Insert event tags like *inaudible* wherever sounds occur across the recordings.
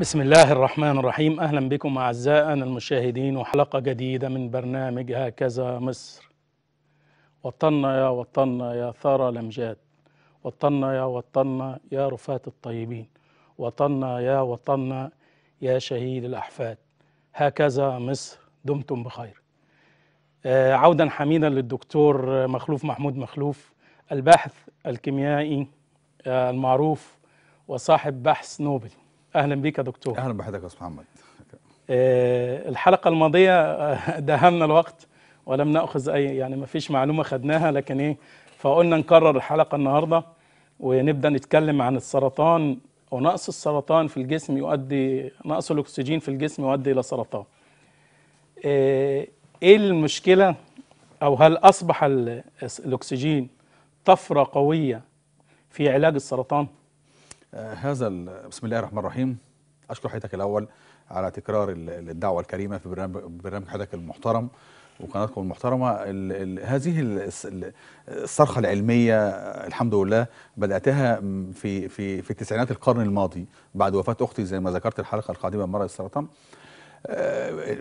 بسم الله الرحمن الرحيم أهلا بكم أعزائنا المشاهدين وحلقة جديدة من برنامج هكذا مصر وطنا يا وطنا يا ثرى الأمجاد وطنا يا وطنا يا رفات الطيبين وطنا يا وطنا يا شهيد الأحفاد هكذا مصر دمتم بخير آه، عودا حميدا للدكتور مخلوف محمود مخلوف الباحث الكيميائي آه، المعروف وصاحب بحث نوبل اهلا بيك يا دكتور اهلا بحضرتك يا استاذ محمد آه، الحلقه الماضيه آه، دهمنا الوقت ولم ناخذ اي يعني ما فيش معلومه خدناها لكن ايه فقلنا نكرر الحلقه النهارده ونبدا نتكلم عن السرطان ونقص السرطان في الجسم يؤدي نقص الاكسجين في الجسم يؤدي الى سرطان آه، ايه المشكله او هل اصبح الاكسجين طفره قويه في علاج السرطان هذا بسم الله الرحمن الرحيم أشكر حضرتك الأول على تكرار الدعوة الكريمة في برنامج, برنامج حضرتك المحترم وقناتكم المحترمة هذه الصرخة العلمية الحمد لله بدأتها في في في تسعينات القرن الماضي بعد وفاة أختي زي ما ذكرت الحلقة القادمة من مرض السرطان آه،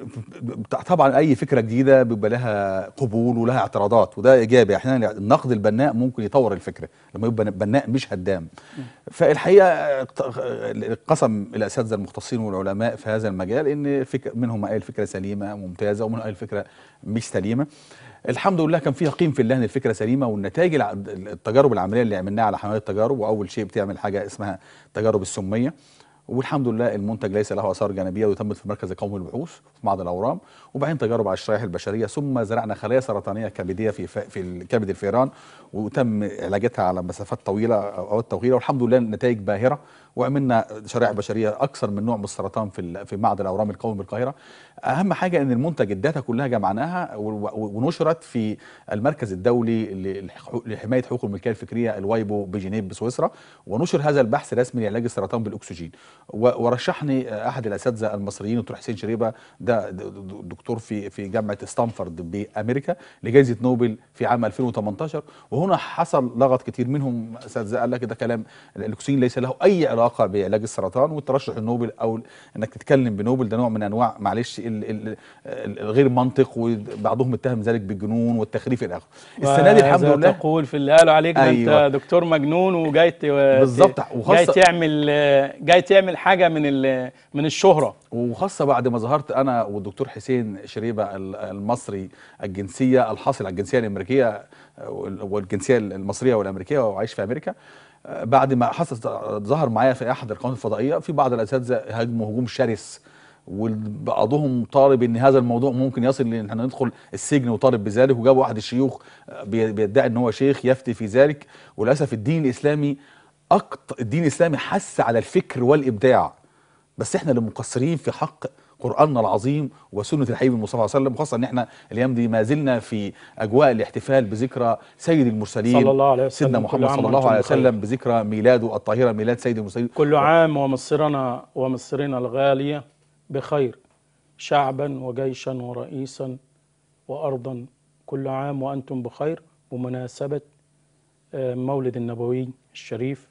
طبعا اي فكره جديده بيبقى لها قبول ولها اعتراضات وده ايجابي احيانا يعني النقد البناء ممكن يطور الفكره لما يبقى بناء مش هدام فالحقيقه قسم الاساتذه المختصين والعلماء في هذا المجال ان فكرة منهم قال فكره سليمه ممتازه ومنهم قال فكره مش سليمه الحمد لله كان فيها قيم في الله ان الفكره سليمه والنتائج التجارب العمليه اللي عملناها على حمايه التجارب واول شيء بتعمل حاجه اسمها تجارب السميه والحمد لله المنتج ليس له اثار جانبيه وتمت في المركز القومي للبحوث في معهد الاورام وبعدين تجارب على الشرائح البشريه ثم زرعنا خلايا سرطانيه كبديه في في كبد الفئران وتم علاجتها على مسافات طويله او طويله والحمد لله النتائج باهره وعملنا شرائح بشريه اكثر من نوع من السرطان في في معهد الاورام القومي بالقاهره اهم حاجه ان المنتج الداتا كلها جمعناها ونشرت في المركز الدولي لحمايه حقوق الملكيه الفكريه الوايبو بجنيف بسويسرا ونشر هذا البحث رسمي لعلاج السرطان بالاكسجين ورشحني احد الاساتذه المصريين دكتور حسين شريبه ده دكتور في في جامعه ستانفورد بامريكا لجائزه نوبل في عام 2018 وهنا حصل لغط كتير منهم اساتذه قال لك ده كلام الاكسجين ليس له اي علاقه بعلاج السرطان والترشح النوبل او انك تتكلم بنوبل ده نوع من انواع معلش الغير منطق وبعضهم اتهم ذلك بالجنون والتخريف الى اخره السنه دي الحمد لله تقول في اللي قالوا عليك أيوة. انت دكتور مجنون وجاي بالظبط وخاصه جاي تعمل جاي تعمل حاجه من من الشهره وخاصه بعد ما ظهرت انا والدكتور حسين شريبه المصري الجنسيه الحاصل على الجنسيه الامريكيه والجنسيه المصريه والامريكيه وعايش في امريكا بعد ما حصل ظهر معايا في احد القنوات الفضائيه في بعض الاساتذه هاجموا هجوم شرس وبعضهم طالب ان هذا الموضوع ممكن يصل ان احنا ندخل السجن وطالب بذلك وجاب واحد الشيوخ آه، بيدعي ان هو شيخ يفتي في ذلك وللاسف الدين الاسلامي أقط الدين الاسلامي حث على الفكر والابداع بس احنا اللي مقصرين في حق قراننا العظيم وسنه الحبيب المصطفى صلى الله عليه وسلم خاصه ان احنا الايام دي ما زلنا في اجواء الاحتفال بذكرى سيد المرسلين صلى الله عليه وسلم سيدنا محمد صلى الله عليه وسلم بذكرى ميلاده الطاهره ميلاد سيد المرسلين كل عام ومصرنا ومصرنا الغاليه بخير شعبا وجيشا ورئيسا وأرضا كل عام وأنتم بخير بمناسبة آه، مولد النبوي الشريف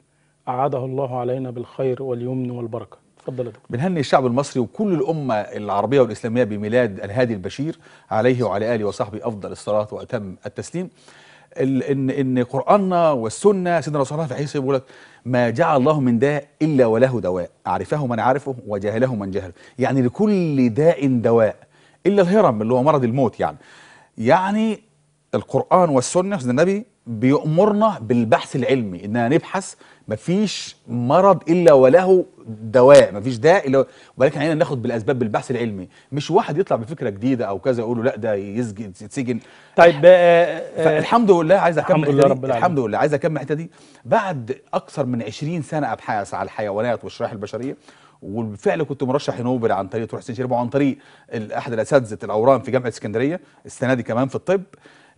أعاده الله علينا بالخير واليمن والبركة اتفضل دكتور بنهني الشعب المصري وكل الأمة العربية والإسلامية بميلاد الهادي البشير عليه وعلى آله وصحبه أفضل الصلاة وأتم التسليم ان ان قراننا والسنه سيدنا رسول الله في حديث بيقول لك ما جعل الله من داء الا وله دواء عرفه من عرفه وجهله من جهله يعني لكل داء دواء الا الهرم اللي هو مرض الموت يعني يعني القران والسنه سيدنا النبي بيأمرنا بالبحث العلمي اننا نبحث مفيش مرض الا وله دواء مفيش داء الا ولكن علينا ناخد بالاسباب بالبحث العلمي مش واحد يطلع بفكره جديده او كذا يقولوا لا ده يسجن يتسجن طيب آه، آه، آه، الحمد لله عايز اكمل الحمد لله رب العالمين الحمد لله عايز اكمل الحته دي بعد اكثر من 20 سنه ابحاث على الحيوانات والشرائح البشريه وبالفعل كنت مرشح نوبل عن طريق حسين شريف وعن طريق احد الاساتذه الاورام في جامعه اسكندريه السنه دي كمان في الطب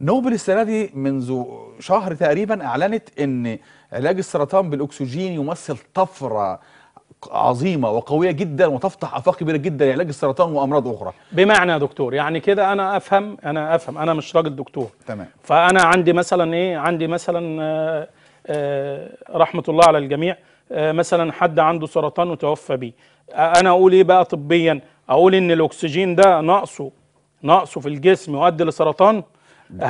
نوبل السنه دي منذ شهر تقريبا اعلنت ان علاج السرطان بالاكسجين يمثل طفره عظيمه وقويه جدا وتفتح افاق كبيره جدا لعلاج السرطان وامراض اخرى بمعنى يا دكتور يعني كده انا افهم انا افهم انا مش راجل دكتور تمام فانا عندي مثلا ايه عندي مثلا آآ آه، آآ آه، رحمه الله على الجميع آه، مثلا حد عنده سرطان وتوفى بيه انا اقول ايه بقى طبيا اقول ان الاكسجين ده نقصه نقصه في الجسم يؤدي لسرطان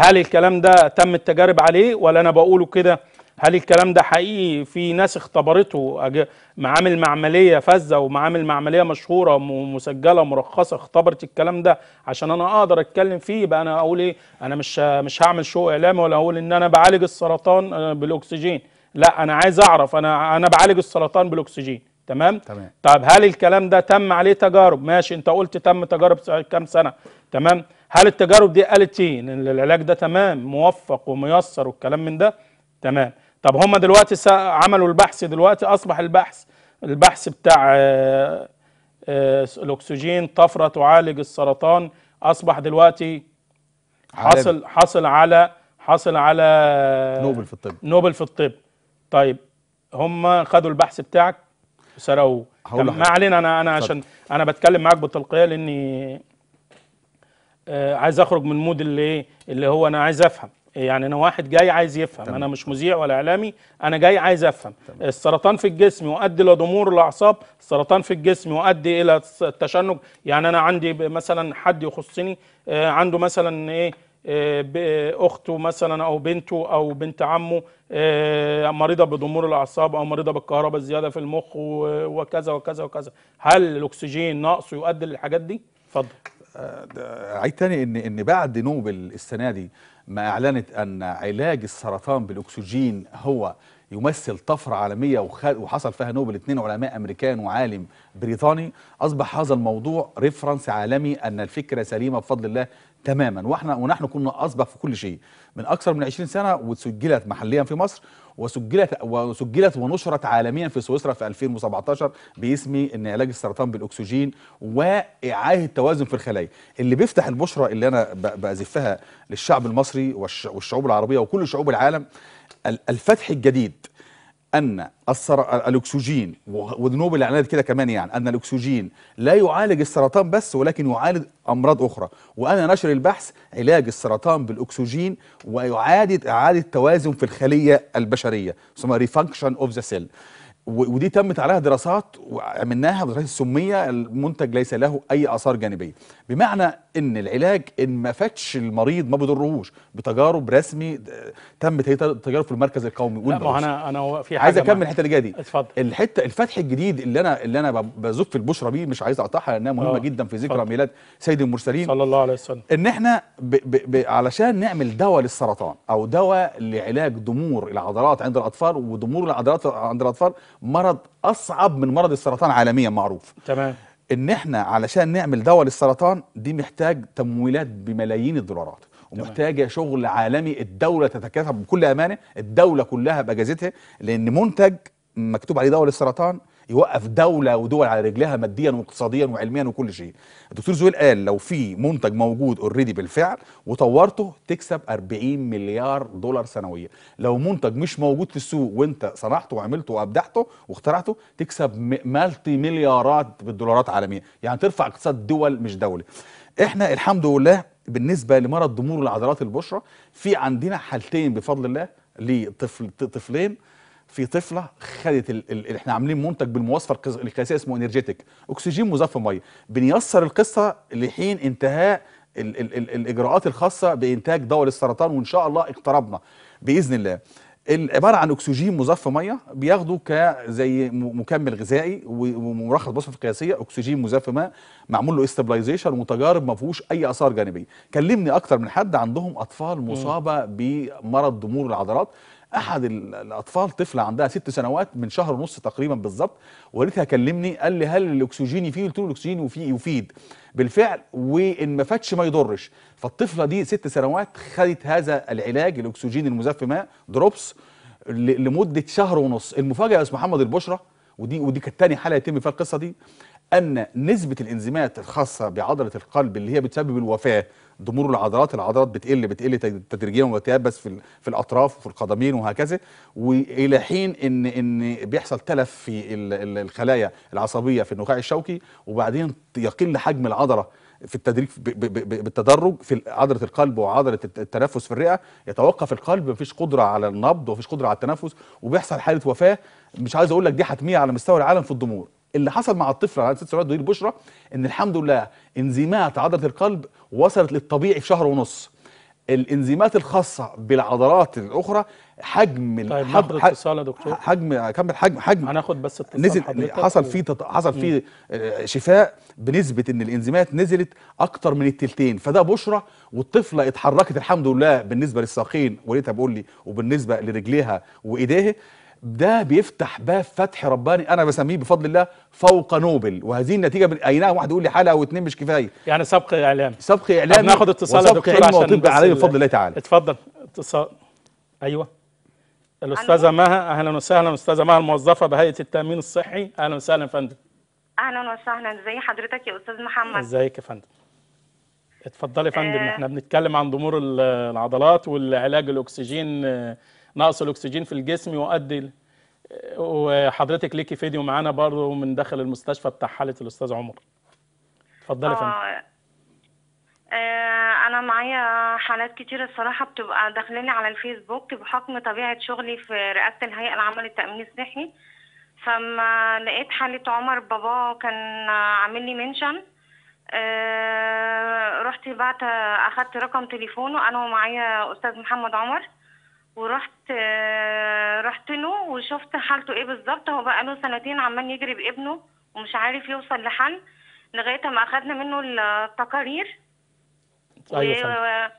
هل الكلام ده تم التجارب عليه ولا انا بقوله كده هل الكلام ده حقيقي في ناس اختبرته معامل معمليه فذه ومعامل معمليه مشهوره ومسجله مرخصة اختبرت الكلام ده عشان انا اقدر اتكلم فيه يبقى انا اقول ايه انا مش مش هعمل شو اعلامي ولا اقول ان انا بعالج السرطان آه، بالاكسجين لا انا عايز اعرف انا انا بعالج السرطان بالاكسجين تمام تمام طب هل الكلام ده تم عليه تجارب ماشي انت قلت تم تجارب كام سنه تمام هل التجارب دي قالت ايه ان العلاج ده تمام موفق وميسر والكلام من ده تمام طب هم دلوقتي عملوا البحث دلوقتي اصبح البحث البحث بتاع آآ آه، آآ آه، الاكسجين طفره تعالج السرطان اصبح دلوقتي حاصل حاصل على حاصل على نوبل في الطب نوبل في الطب طيب هم خدوا البحث بتاعك وسرقوه ما علينا انا انا عشان انا بتكلم معاك بتلقيه لاني آه، عايز اخرج من مود اللي إيه، اللي هو انا عايز افهم يعني انا واحد جاي عايز يفهم تمام. انا مش مذيع ولا اعلامي انا جاي عايز افهم تمام. آه، السرطان في الجسم يؤدي الى ضمور الاعصاب السرطان في الجسم يؤدي الى التشنج يعني انا عندي مثلا حد يخصني آه، عنده مثلا ايه اخته مثلا او بنته او بنت عمه مريضه بضمور الاعصاب او مريضه بالكهرباء الزياده في المخ وكذا وكذا وكذا هل الاكسجين ناقصه يؤدي للحاجات دي اتفضل آه، آه، عيد تاني ان ان بعد نوبل السنه دي ما اعلنت ان علاج السرطان بالاكسجين هو يمثل طفره عالميه وحصل فيها نوبل اثنين علماء امريكان وعالم بريطاني اصبح هذا الموضوع ريفرنس عالمي ان الفكره سليمه بفضل الله تماما واحنا ونحن كنا اسبق في كل شيء من اكثر من 20 سنه وتسجلت محليا في مصر وسجلت وسجلت ونشرت عالميا في سويسرا في 2017 باسم ان علاج السرطان بالاكسجين واعاده التوازن في الخلايا اللي بيفتح البشرة اللي انا بازفها للشعب المصري والشعوب العربيه وكل شعوب العالم الفتح الجديد ان الاكسجين والنوب الاعلانات كده كمان يعني ان الاكسجين لا يعالج السرطان بس ولكن يعالج امراض اخرى وانا نشر البحث علاج السرطان بالاكسجين ويعاد اعاده توازن في الخليه البشريه ثم ريفانكشن اوف ذا سيل ودي تمت عليها دراسات وعملناها دراسات السميه المنتج ليس له اي اثار جانبيه بمعنى ان العلاج ان ما فاتش المريض ما بيضرهوش بتجارب رسمي تمت هي تجارب في المركز القومي لا ما انا انا في حاجه عايز اكمل الحته اللي جايه دي اتفضل الحته الفتح الجديد اللي انا اللي انا بزف البشرى بيه مش عايز اقطعها لانها مهمه أوه. جدا في ذكرى ميلاد سيد المرسلين صلى الله عليه وسلم ان احنا ب ب ب علشان نعمل دواء للسرطان او دواء لعلاج ضمور العضلات عند الاطفال وضمور العضلات عند الاطفال مرض اصعب من مرض السرطان عالميا معروف تمام ان احنا علشان نعمل دواء للسرطان دي محتاج تمويلات بملايين الدولارات ومحتاجه شغل عالمي الدوله تتكاثر بكل امانه الدوله كلها باجازتها لان منتج مكتوب عليه دواء للسرطان يوقف دوله ودول على رجلها ماديا واقتصاديا وعلميا وكل شيء الدكتور زويل قال لو في منتج موجود اوريدي بالفعل وطورته تكسب 40 مليار دولار سنويا لو منتج مش موجود في السوق وانت صنعته وعملته وابدعته واخترعته تكسب مالتي مليارات بالدولارات عالميا يعني ترفع اقتصاد دول مش دوله احنا الحمد لله بالنسبه لمرض ضمور العضلات البشره في عندنا حالتين بفضل الله لطفل طفلين في طفله خدت ال... ال... احنا عاملين منتج بالمواصفه القياسيه اسمه انرجيتك اكسجين مضاف في ميه بنيسر القصه لحين انتهاء ال... ال... ال... الاجراءات الخاصه بانتاج دواء للسرطان وان شاء الله اقتربنا باذن الله عباره عن اكسجين مضاف في ميه بياخده كزي مكمل غذائي ومرخص بوصفه قياسيه اكسجين مضاف في ماء معمول له استابلايزيشن وتجارب ما فيهوش اي اثار جانبيه كلمني اكتر من حد عندهم اطفال مصابه بمرض ضمور العضلات احد الاطفال طفله عندها ست سنوات من شهر ونص تقريبا بالظبط والدتها كلمني قال لي هل الاكسجين يفيد قلت له الاكسجين يفيد بالفعل وان ما فاتش ما يضرش فالطفله دي ست سنوات خدت هذا العلاج الاكسجين المزفي ماء دروبس لمده شهر ونص المفاجاه يا استاذ محمد البشره ودي ودي كانت تاني حاله يتم فيها القصه دي ان نسبه الانزيمات الخاصه بعضله القلب اللي هي بتسبب الوفاه ضمور العضلات العضلات بتقل بتقل تدريجيا وبتيبس في في الاطراف وفي القدمين وهكذا والى حين ان ان بيحصل تلف في الخلايا العصبيه في النخاع الشوكي وبعدين يقل حجم العضله في التدريج بالتدرج في عضله القلب وعضله التنفس في الرئه يتوقف القلب مفيش قدره على النبض ومفيش قدره على التنفس وبيحصل حاله وفاه مش عايز اقول لك دي حتميه على مستوى العالم في الضمور اللي حصل مع الطفله على ست سنوات دليل بشرى ان الحمد لله انزيمات عضله القلب وصلت للطبيعي في شهر ونص الانزيمات الخاصه بالعضلات الاخرى حجم طيب حجم اتصال يا دكتور حجم اكمل حجم حجم هناخد بس اتصال نزل حصل فيه حصل فيه آه، شفاء بنسبه ان الانزيمات نزلت اكتر من التلتين فده بشرى والطفله اتحركت الحمد لله بالنسبه للساقين وليتها بقول لي وبالنسبه لرجليها وايديها ده بيفتح باب فتح رباني انا بسميه بفضل الله فوق نوبل وهذه النتيجه من اي نعم واحد يقول لي حلقه او مش كفايه يعني سبق اعلام سبق اعلام ناخد اتصال دكتور عشان وطب عليه بفضل الله تعالى اتفضل اتصال ايوه الاستاذه مها اهلا وسهلا استاذه مها الموظفه بهيئه التامين الصحي اهلا وسهلا يا فندم اهلا وسهلا ازي حضرتك يا استاذ محمد ازيك يا فندم اتفضلي يا فندم آه. احنا بنتكلم عن ضمور العضلات والعلاج الاكسجين آه، نقص الاكسجين في الجسم يؤدي وحضرتك ليكي فيديو معانا برضه من داخل المستشفى بتاع حاله الاستاذ عمر اتفضلي يا آه،, آه. انا معايا حالات كتير الصراحه بتبقى داخلين على الفيسبوك بحكم طبيعه شغلي في رئاسه الهيئه العامه للتامين الصحي فما لقيت حاله عمر باباه كان عامل لي منشن آه، رحت بعت اخدت رقم تليفونه انا ومعايا استاذ محمد عمر ورحت آه، رحت له وشفت حالته ايه بالظبط هو بقى له سنتين عمال يجري بابنه ومش عارف يوصل لحل لغايه ما اخدنا منه التقارير ايوه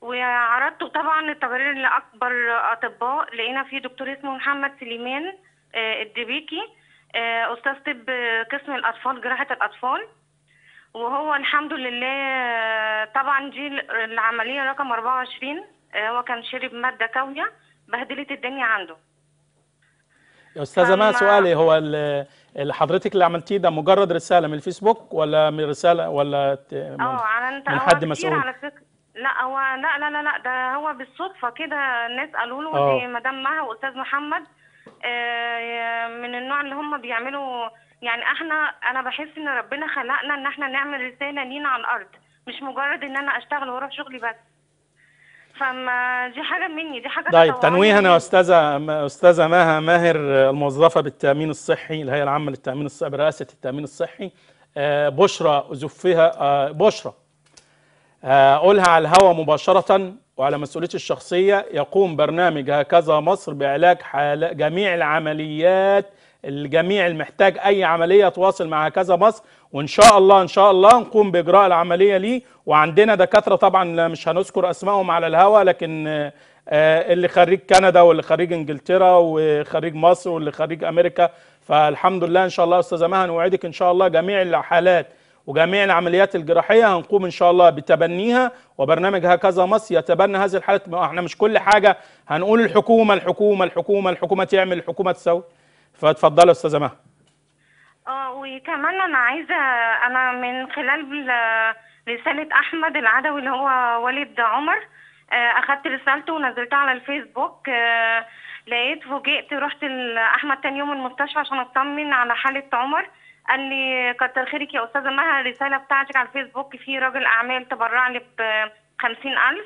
وعرضته طبعا التقارير لاكبر اطباء لقينا في دكتور اسمه محمد سليمان آه، الدبيكي آه، استاذ طب قسم الاطفال جراحه الاطفال وهو الحمد لله طبعا دي العمليه رقم 24 آه، هو كان شرب ماده كاويه بهدلت الدنيا عنده يا استاذه ما سؤالي هو اللي حضرتك اللي عملتيه ده مجرد رساله من الفيسبوك ولا من رساله ولا من, على من حد مسؤول على فكره لا هو لا لا لا لا ده هو بالصدفه كده الناس قالوا له دي آه. مدام مها واستاذ محمد آه، من النوع اللي هم بيعملوا يعني احنا انا بحس ان ربنا خلقنا ان احنا نعمل رساله لينا على الارض مش مجرد ان انا اشتغل واروح شغلي بس فما دي حاجه مني دي حاجه طيب تنويها يا استاذه استاذه مها ماهر الموظفه بالتامين الصحي الهيئه العامه للتامين الصحي برئاسه التامين الصحي آه، بشرى زفها آه، بشرى آه، اقولها على الهواء مباشره وعلى مسؤوليتي الشخصيه يقوم برنامج هكذا مصر بعلاج حال جميع العمليات الجميع المحتاج اي عمليه تواصل مع هكذا مصر وان شاء الله ان شاء الله نقوم باجراء العمليه ليه وعندنا دكاتره طبعا مش هنذكر اسمائهم على الهواء لكن آه، اللي خريج كندا واللي خريج انجلترا وخريج مصر واللي خريج امريكا فالحمد لله ان شاء الله استاذه مها نوعدك ان شاء الله جميع الحالات وجميع العمليات الجراحيه هنقوم ان شاء الله بتبنيها وبرنامج هكذا مصر يتبنى هذه الحالات احنا مش كل حاجه هنقول الحكومه الحكومه الحكومه الحكومه تعمل الحكومه تسوي فاتفضلي يا استاذه مها اه وكمان انا عايزه انا من خلال رساله احمد العدوي اللي هو والد عمر آه، اخذت رسالته ونزلتها على الفيسبوك آه، لقيت فوجئت رحت لاحمد تاني يوم المستشفى عشان اطمن على حاله عمر قال لي كتر خيرك يا استاذه مها الرساله بتاعتك على الفيسبوك في راجل اعمال تبرع لي ب 50000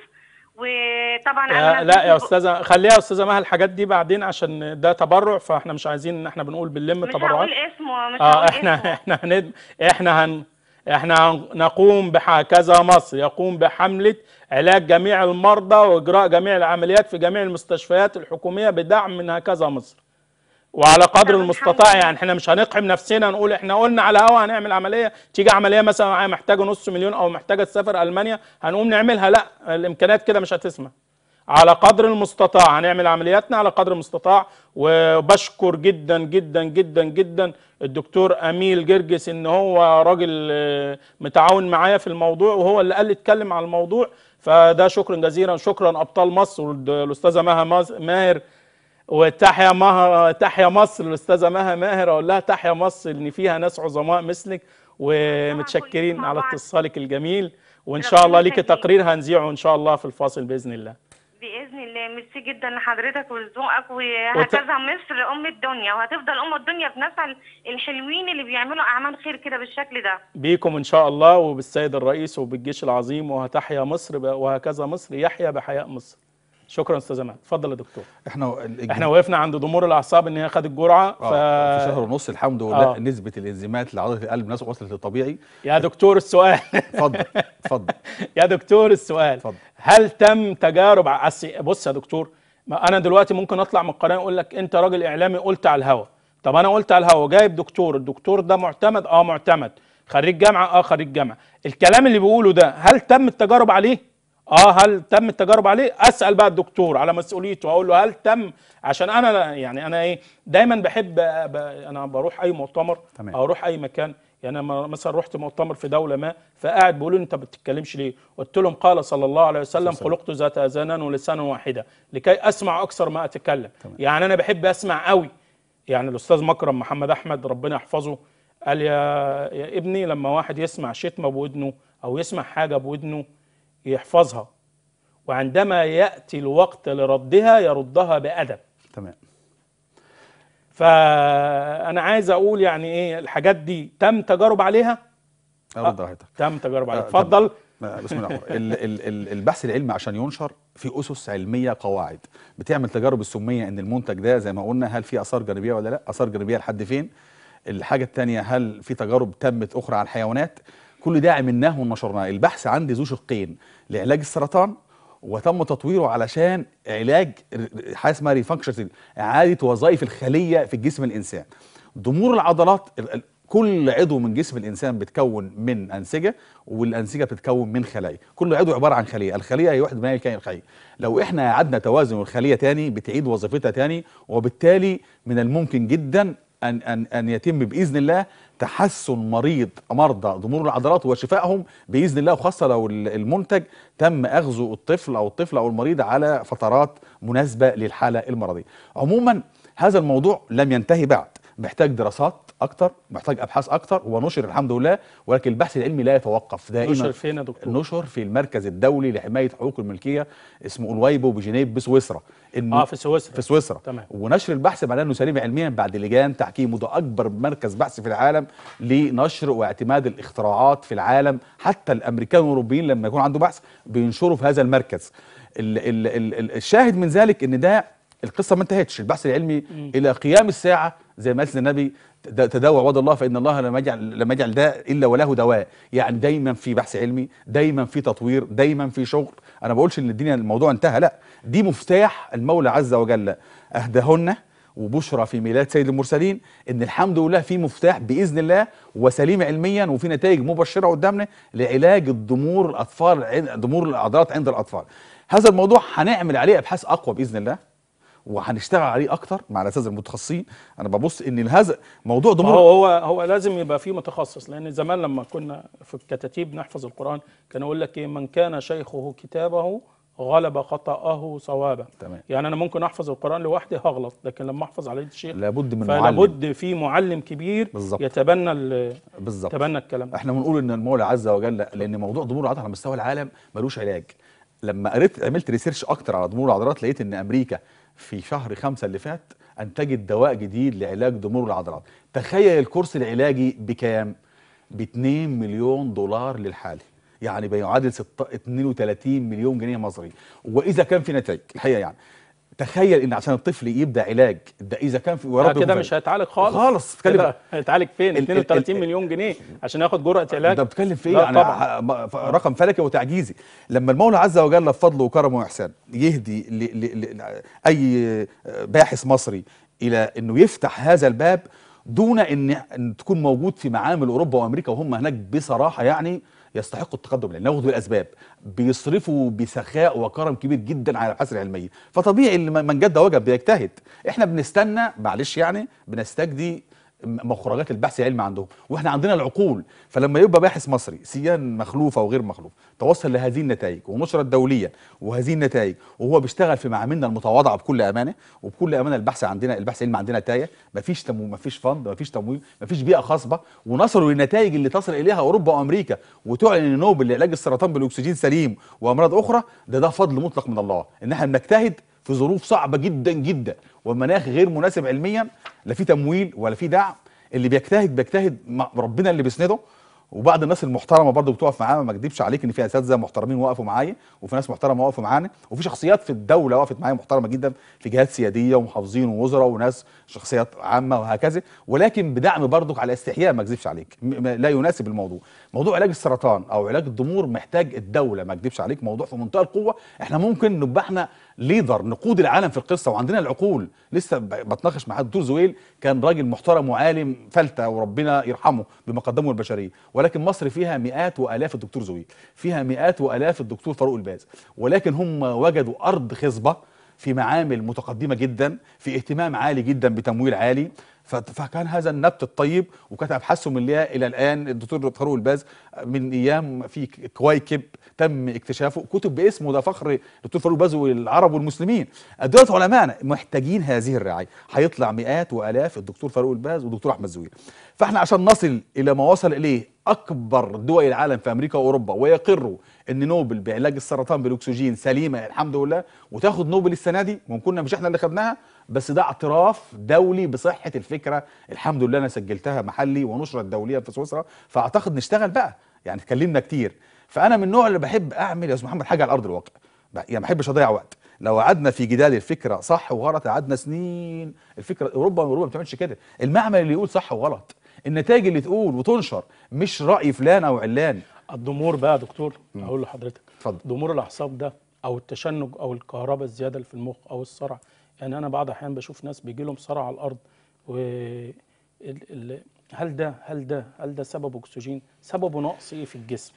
وطبعا انا لا يا استاذه خليها يا استاذه مها الحاجات دي بعدين عشان ده تبرع فاحنا مش عايزين ان احنا بنقول بنلم تبرعات مش هقول اسمه مش آه احنا احنا احنا هن... احنا نقوم بهكذا مصر يقوم بحمله علاج جميع المرضى واجراء جميع العمليات في جميع المستشفيات الحكوميه بدعم من هكذا مصر وعلى قدر المستطاع يعني احنا مش هنقحم نفسنا نقول احنا قلنا على هوا هنعمل عمليه تيجي عمليه مثلا محتاجه نص مليون او محتاجه تسافر المانيا هنقوم نعملها لا الامكانيات كده مش هتسمح على قدر المستطاع هنعمل عملياتنا على قدر المستطاع وبشكر جدا جدا جدا جدا الدكتور اميل جرجس ان هو راجل آه، متعاون معايا في الموضوع وهو اللي قال لي اتكلم على الموضوع فده شكرا جزيلا شكرا ابطال مصر والاستاذه مها ماهر وتحيا مها تحيا مصر الاستاذه مها ماهر اقول لها تحيا مصر ان فيها ناس عظماء مثلك ومتشكرين على اتصالك الجميل وان شاء الله ليكي تقرير هنذيعه ان شاء الله في الفاصل باذن الله باذن الله ميرسي جدا لحضرتك ولذوقك وهكذا مصر ام الدنيا وهتفضل ام الدنيا بنفس الحلوين اللي بيعملوا اعمال خير كده بالشكل ده بيكم ان شاء الله وبالسيد الرئيس وبالجيش العظيم وهتحيا مصر وهكذا مصر يحيا بحياء مصر شكرا استاذ امان اتفضل يا دكتور احنا الجن... احنا وقفنا عند ضمور الاعصاب ان هي خدت جرعه آه. ف... في شهر ونص الحمد لله آه. نسبه الانزيمات لعضله القلب وصلت للطبيعي يا دكتور السؤال اتفضل اتفضل *laughs* يا دكتور السؤال اتفضل هل تم تجارب بص يا دكتور ما انا دلوقتي ممكن اطلع من القناه اقول لك انت راجل اعلامي قلت على الهوا طب انا قلت على الهوا جايب دكتور الدكتور ده معتمد اه معتمد خريج جامعه اه خريج جامعه الكلام اللي بيقوله ده هل تم التجارب عليه اه هل تم التجارب عليه اسال بقى الدكتور على مسؤوليته اقول له هل تم عشان انا يعني انا ايه دايما بحب انا بروح اي مؤتمر تمام. او اروح اي مكان يعني انا مثلا رحت مؤتمر في دوله ما فقاعد بيقولوا انت ما بتتكلمش ليه؟ قلت لهم قال صلى الله عليه وسلم خلقت ذات اذان ولسان واحده لكي اسمع اكثر ما اتكلم تمام. يعني انا بحب اسمع قوي يعني الاستاذ مكرم محمد احمد ربنا يحفظه قال يا, يا ابني لما واحد يسمع شتمه بودنه او يسمع حاجه بودنه يحفظها وعندما يأتي الوقت لردها يردها بأدب تمام فأنا عايز أقول يعني إيه الحاجات دي تم تجارب عليها؟ أرد آه، راحتك تم تجارب عليها آه، اتفضل آه، بسم الله البحث العلمي عشان ينشر في اسس علميه قواعد بتعمل تجارب السميه ان المنتج ده زي ما قلنا هل في اثار جانبيه ولا لا اثار جانبيه لحد فين الحاجه الثانيه هل في تجارب تمت اخرى على الحيوانات كل ده عملناه ونشرناه البحث عندي ذو شقين لعلاج السرطان وتم تطويره علشان علاج حاجه اسمها ريفانكشن اعاده وظائف الخليه في جسم الانسان ضمور العضلات كل عضو من جسم الانسان بيتكون من انسجه والانسجه بتتكون من خلايا كل عضو عباره عن خليه الخليه هي واحد من الكائن الحي لو احنا عدنا توازن الخليه تاني بتعيد وظيفتها تاني وبالتالي من الممكن جدا أن, أن, أن يتم بإذن الله تحسن مريض مرضى ضمور العضلات وشفائهم بإذن الله وخاصة لو المنتج تم أخذه الطفل أو الطفلة أو المريض على فترات مناسبة للحالة المرضية عموما هذا الموضوع لم ينتهي بعد محتاج دراسات اكتر محتاج ابحاث اكتر هو نشر الحمد لله ولكن البحث العلمي لا يتوقف دائما نشر فين يا دكتور نشر في المركز الدولي لحمايه حقوق الملكيه اسمه اولوايبو بجنيف بسويسرا اه في سويسرا في سويسرا تمام ونشر البحث معناه انه سليم علميا بعد لجان تحكيم وده اكبر مركز بحث في العالم لنشر واعتماد الاختراعات في العالم حتى الامريكان والاوروبيين لما يكون عنده بحث بينشره في هذا المركز الشاهد من ذلك ان ده القصه ما انتهتش البحث العلمي م. الى قيام الساعه زي ما قال النبي تداوى وعد الله فان الله لم يجعل لم يجعل داء الا وله دواء يعني دايما في بحث علمي دايما في تطوير دايما في شغل انا بقولش ان الدنيا الموضوع انتهى لا دي مفتاح المولى عز وجل اهداهن وبشرى في ميلاد سيد المرسلين ان الحمد لله في مفتاح باذن الله وسليم علميا وفي نتائج مبشره قدامنا لعلاج الضمور الاطفال ضمور العضلات عند الاطفال هذا الموضوع هنعمل عليه ابحاث اقوى باذن الله وهنشتغل عليه اكتر مع الاساتذه المتخصصين انا ببص ان هذا موضوع ضمور هو هو هو لازم يبقى في متخصص لان زمان لما كنا في الكتاتيب نحفظ القران كان يقول لك ايه من كان شيخه كتابه غلب خطأه صوابا تمام. يعني أنا ممكن أحفظ القرآن لوحدي هغلط لكن لما أحفظ على يد الشيخ لابد من فلابد معلم فلابد في معلم كبير بالزبط. يتبنى بالزبط. يتبنى الكلام احنا بنقول إن المولى عز وجل لأن موضوع ضمور العضلات على مستوى العالم ملوش علاج لما قريت عملت ريسيرش اكتر على ضمور العضلات لقيت ان امريكا في شهر خمسة اللي فات انتجت دواء جديد لعلاج ضمور العضلات تخيل الكورس العلاجي بكام ب 2 مليون دولار للحالي يعني بيعادل 32 مليون جنيه مصري واذا كان في نتائج الحقيقه يعني تخيل ان عشان الطفل يبدا علاج ده اذا كان في ورا آه، كده مش هيتعالج خالص خالص بتكلم هيتعالج فين 32 مليون جنيه عشان ياخد جرعه علاج ده بتكلم في ايه انا رقم فلكي وتعجيزي لما المولى عز وجل بفضله وكرمه واحسان يهدي ل ل ل اي آه، باحث مصري الى انه يفتح هذا الباب دون ان تكون موجود في معامل اوروبا وامريكا وهم هناك بصراحه يعني يستحقوا التقدم لانه ذو بالاسباب بيصرفوا بسخاء وكرم كبير جدا على الابحاث العلميه فطبيعي اللي من جد وجب بيجتهد احنا بنستنى معلش يعني بنستجدي مخرجات البحث العلمي عندهم واحنا عندنا العقول فلما يبقى باحث مصري سيان مخلوف او غير مخلوف توصل لهذه النتائج ونشرت دوليا وهذه النتائج وهو بيشتغل في معاملنا المتواضعه بكل امانه وبكل امانه البحث عندنا البحث العلمي عندنا تايه مفيش تمو مفيش فند مفيش تمويل مفيش بيئه خصبه ونصلوا للنتائج اللي تصل اليها اوروبا وامريكا وتعلن النوبل لعلاج السرطان بالاكسجين سليم وامراض اخرى ده ده فضل مطلق من الله ان احنا بنجتهد في ظروف صعبه جدا جدا ومناخ غير مناسب علميا لا في تمويل ولا في دعم اللي بيجتهد بيجتهد ربنا اللي بيسنده وبعض الناس المحترمه برضو بتقف معايا ما اكذبش عليك ان في اساتذه محترمين وقفوا معايا وفي ناس محترمه وقفوا معانا وفي شخصيات في الدوله وقفت معايا محترمه جدا في جهات سياديه ومحافظين ووزراء وناس شخصيات عامه وهكذا ولكن بدعم برضك على استحياء ما اكذبش عليك لا يناسب الموضوع موضوع علاج السرطان او علاج الضمور محتاج الدوله ما اكذبش عليك موضوع في منتهى القوه احنا ممكن نبقى احنا ليدر نقود العالم في القصه وعندنا العقول لسه بتناقش مع الدكتور زويل كان راجل محترم وعالم فلته وربنا يرحمه بما قدمه البشريه ولكن مصر فيها مئات والاف الدكتور زويل فيها مئات والاف الدكتور فاروق الباز ولكن هم وجدوا ارض خصبه في معامل متقدمه جدا في اهتمام عالي جدا بتمويل عالي فكان هذا النبت الطيب وكانت ابحاثهم اللي هي الى الان الدكتور فاروق الباز من ايام في كويكب تم اكتشافه كتب باسمه ده فخر الدكتور فاروق الباز والعرب والمسلمين دلوقتي علمائنا محتاجين هذه الرعايه هيطلع مئات والاف الدكتور فاروق الباز والدكتور احمد زويل فاحنا عشان نصل الى ما وصل اليه اكبر دول العالم في امريكا واوروبا ويقروا ان نوبل بعلاج السرطان بالاكسجين سليمه الحمد لله وتاخد نوبل السنه دي وان كنا مش احنا اللي خدناها بس ده اعتراف دولي بصحه الفكره الحمد لله انا سجلتها محلي ونشرت دوليه في سويسرا فاعتقد نشتغل بقى يعني اتكلمنا كتير فانا من النوع اللي بحب اعمل يا استاذ محمد حاجه على ارض الواقع يعني ما بحبش اضيع وقت لو قعدنا في جدال الفكره صح وغلط قعدنا سنين الفكره اوروبا اوروبا ما بتعملش كده المعمل اللي يقول صح وغلط النتائج اللي تقول وتنشر مش راي فلان او علان الضمور بقى يا دكتور اقول لحضرتك اتفضل ضمور الاعصاب ده او التشنج او الكهرباء الزياده اللي في المخ او الصرع يعني انا بعض الاحيان بشوف ناس بيجي لهم صرع على الارض و هل ده هل ده هل ده سبب اكسجين سببه نقص ايه في الجسم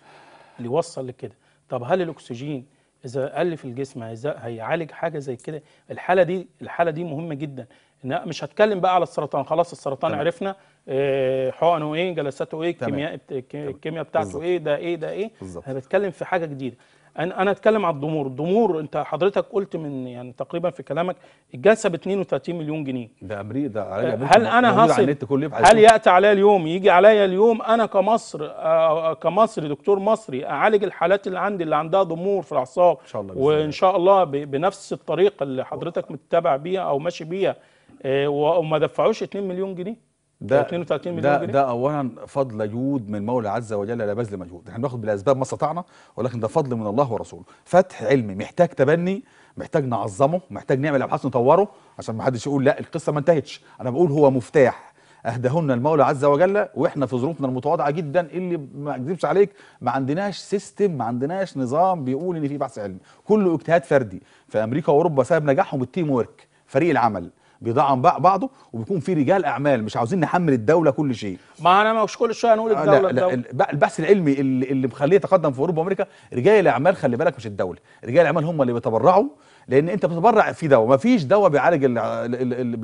اللي وصل لكده طب هل الاكسجين اذا قل في الجسم هيعالج حاجه زي كده الحاله دي الحاله دي مهمه جدا مش هتكلم بقى على السرطان خلاص السرطان طبعا. عرفنا آه، حقنه ايه جلساته ايه الكيمياء الكيمياء بتاعته بالزبط. ايه ده ايه ده ايه بالزبط. انا بتكلم في حاجه جديده انا انا اتكلم على الضمور الضمور انت حضرتك قلت من يعني تقريبا في كلامك الجلسه ب 32 مليون جنيه ده امريكا ده آه، هل انا هصل هل ياتي عليا اليوم يجي عليا اليوم انا كمصر آه،, آه كمصري دكتور مصري اعالج الحالات اللي عندي اللي عندها ضمور في الاعصاب ان شاء الله وان شاء الله بنفس الطريقه اللي حضرتك متبع بيها او ماشي بيها آه وما دفعوش 2 مليون جنيه ده 32 مليون ده, جنيه؟ ده اولا فضل جود من مولى عز وجل لا بذل مجهود احنا بناخد بالاسباب ما استطعنا ولكن ده فضل من الله ورسوله فتح علمي محتاج تبني محتاج نعظمه محتاج نعمل ابحاث نطوره عشان ما حدش يقول لا القصه ما انتهتش انا بقول هو مفتاح اهداهن المولى عز وجل واحنا في ظروفنا المتواضعه جدا اللي ما اكذبش عليك ما عندناش سيستم ما عندناش نظام بيقول ان في بحث علمي كله اجتهاد فردي في امريكا واوروبا سبب نجاحهم التيم ورك فريق العمل بيدعم بعضه وبيكون في رجال اعمال مش عاوزين نحمل الدوله كل شيء ما انا مش كل شويه هنقول آه، الدوله لا, لا الدولة. البحث العلمي اللي, اللي مخليه يتقدم في اوروبا وامريكا رجال الاعمال خلي بالك مش الدوله رجال الاعمال هم اللي بيتبرعوا لان انت بتتبرع في دواء ما فيش دواء بيعالج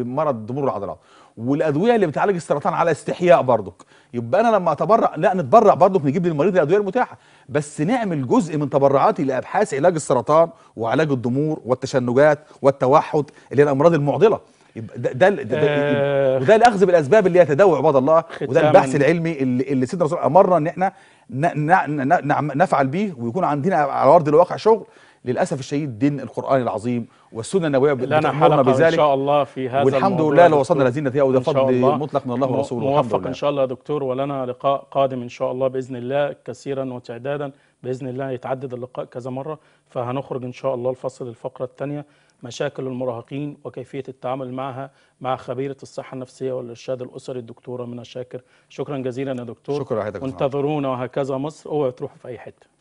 مرض ضمور العضلات والادويه اللي بتعالج السرطان على استحياء برضك يبقى انا لما اتبرع لا نتبرع برضك نجيب للمريض الادويه المتاحه بس نعمل جزء من تبرعاتي لابحاث علاج السرطان وعلاج الضمور والتشنجات والتوحد اللي هي الامراض المعضله يبقى ده ده, ده, آه. وده الاخذ بالاسباب اللي هي تداوي عباد الله وده البحث العلمي اللي, اللي سيدنا الرسول امرنا ان احنا نعم- نعم- نفعل به ويكون عندنا على ارض الواقع شغل للاسف الشديد دين القران العظيم والسنه النبويه لنا حلقه بذلك ان شاء الله في هذا والحمد لله لو وصلنا لهذه النتيجه وده فضل مطلق من الله ورسوله موفق ان شاء الله يا دكتور ولنا لقاء قادم ان شاء الله باذن الله كثيرا وتعدادا باذن الله يتعدد اللقاء كذا مره فهنخرج ان شاء الله الفصل الفقره الثانيه مشاكل المراهقين وكيفيه التعامل معها مع خبيره الصحه النفسيه والارشاد الاسري الدكتوره منى شاكر شكرا جزيلا يا دكتور شكرا انتظرونا وهكذا مصر اوعوا تروحوا في اي حته